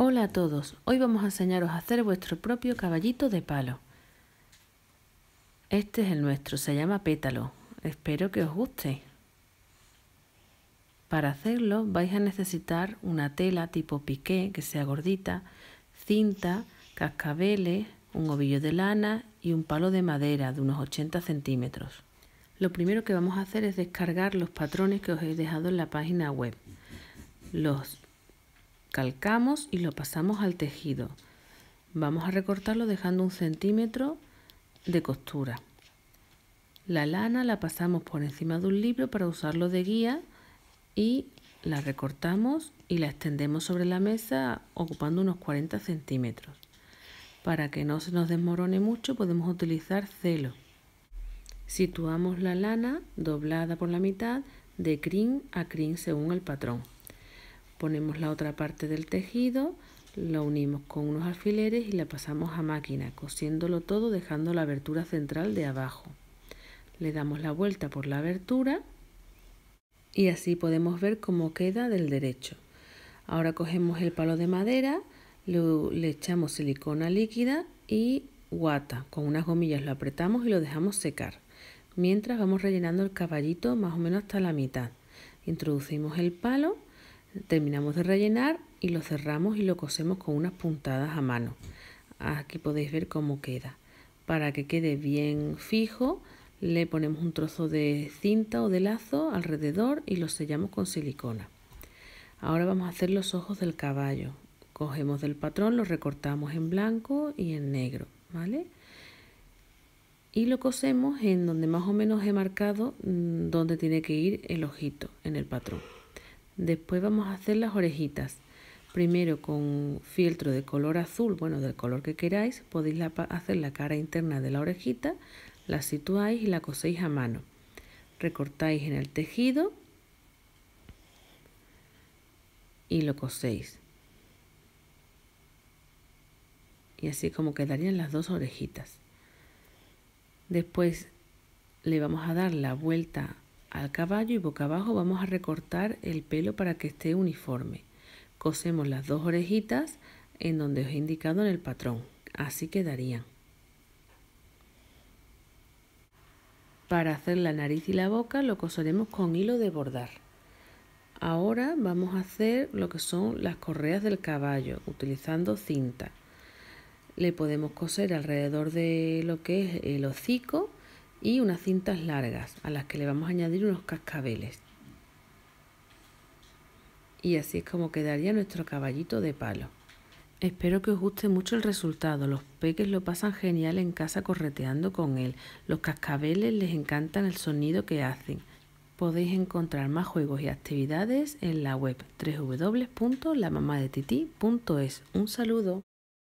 Hola a todos, hoy vamos a enseñaros a hacer vuestro propio caballito de palo. Este es el nuestro, se llama pétalo, espero que os guste. Para hacerlo vais a necesitar una tela tipo piqué que sea gordita, cinta, cascabeles, un ovillo de lana y un palo de madera de unos 80 centímetros. Lo primero que vamos a hacer es descargar los patrones que os he dejado en la página web. Los calcamos y lo pasamos al tejido. Vamos a recortarlo dejando un centímetro de costura. La lana la pasamos por encima de un libro para usarlo de guía y la recortamos y la extendemos sobre la mesa ocupando unos 40 centímetros. Para que no se nos desmorone mucho podemos utilizar celo. Situamos la lana doblada por la mitad de crin a crin según el patrón. Ponemos la otra parte del tejido, lo unimos con unos alfileres y la pasamos a máquina, cosiéndolo todo dejando la abertura central de abajo. Le damos la vuelta por la abertura y así podemos ver cómo queda del derecho. Ahora cogemos el palo de madera, le echamos silicona líquida y guata. Con unas gomillas lo apretamos y lo dejamos secar. Mientras vamos rellenando el caballito más o menos hasta la mitad. Introducimos el palo Terminamos de rellenar y lo cerramos y lo cosemos con unas puntadas a mano. Aquí podéis ver cómo queda. Para que quede bien fijo, le ponemos un trozo de cinta o de lazo alrededor y lo sellamos con silicona. Ahora vamos a hacer los ojos del caballo. Cogemos del patrón, lo recortamos en blanco y en negro, ¿vale? Y lo cosemos en donde más o menos he marcado mm, donde tiene que ir el ojito en el patrón. Después vamos a hacer las orejitas. Primero con filtro de color azul, bueno, del color que queráis, podéis hacer la cara interna de la orejita, la situáis y la coséis a mano. Recortáis en el tejido y lo coséis. Y así como quedarían las dos orejitas. Después le vamos a dar la vuelta al caballo y boca abajo vamos a recortar el pelo para que esté uniforme. Cosemos las dos orejitas en donde os he indicado en el patrón. Así quedarían. Para hacer la nariz y la boca lo coseremos con hilo de bordar. Ahora vamos a hacer lo que son las correas del caballo utilizando cinta. Le podemos coser alrededor de lo que es el hocico y unas cintas largas a las que le vamos a añadir unos cascabeles. Y así es como quedaría nuestro caballito de palo. Espero que os guste mucho el resultado. Los peques lo pasan genial en casa correteando con él. Los cascabeles les encantan el sonido que hacen. Podéis encontrar más juegos y actividades en la web www.lamamadetiti.es. Un saludo.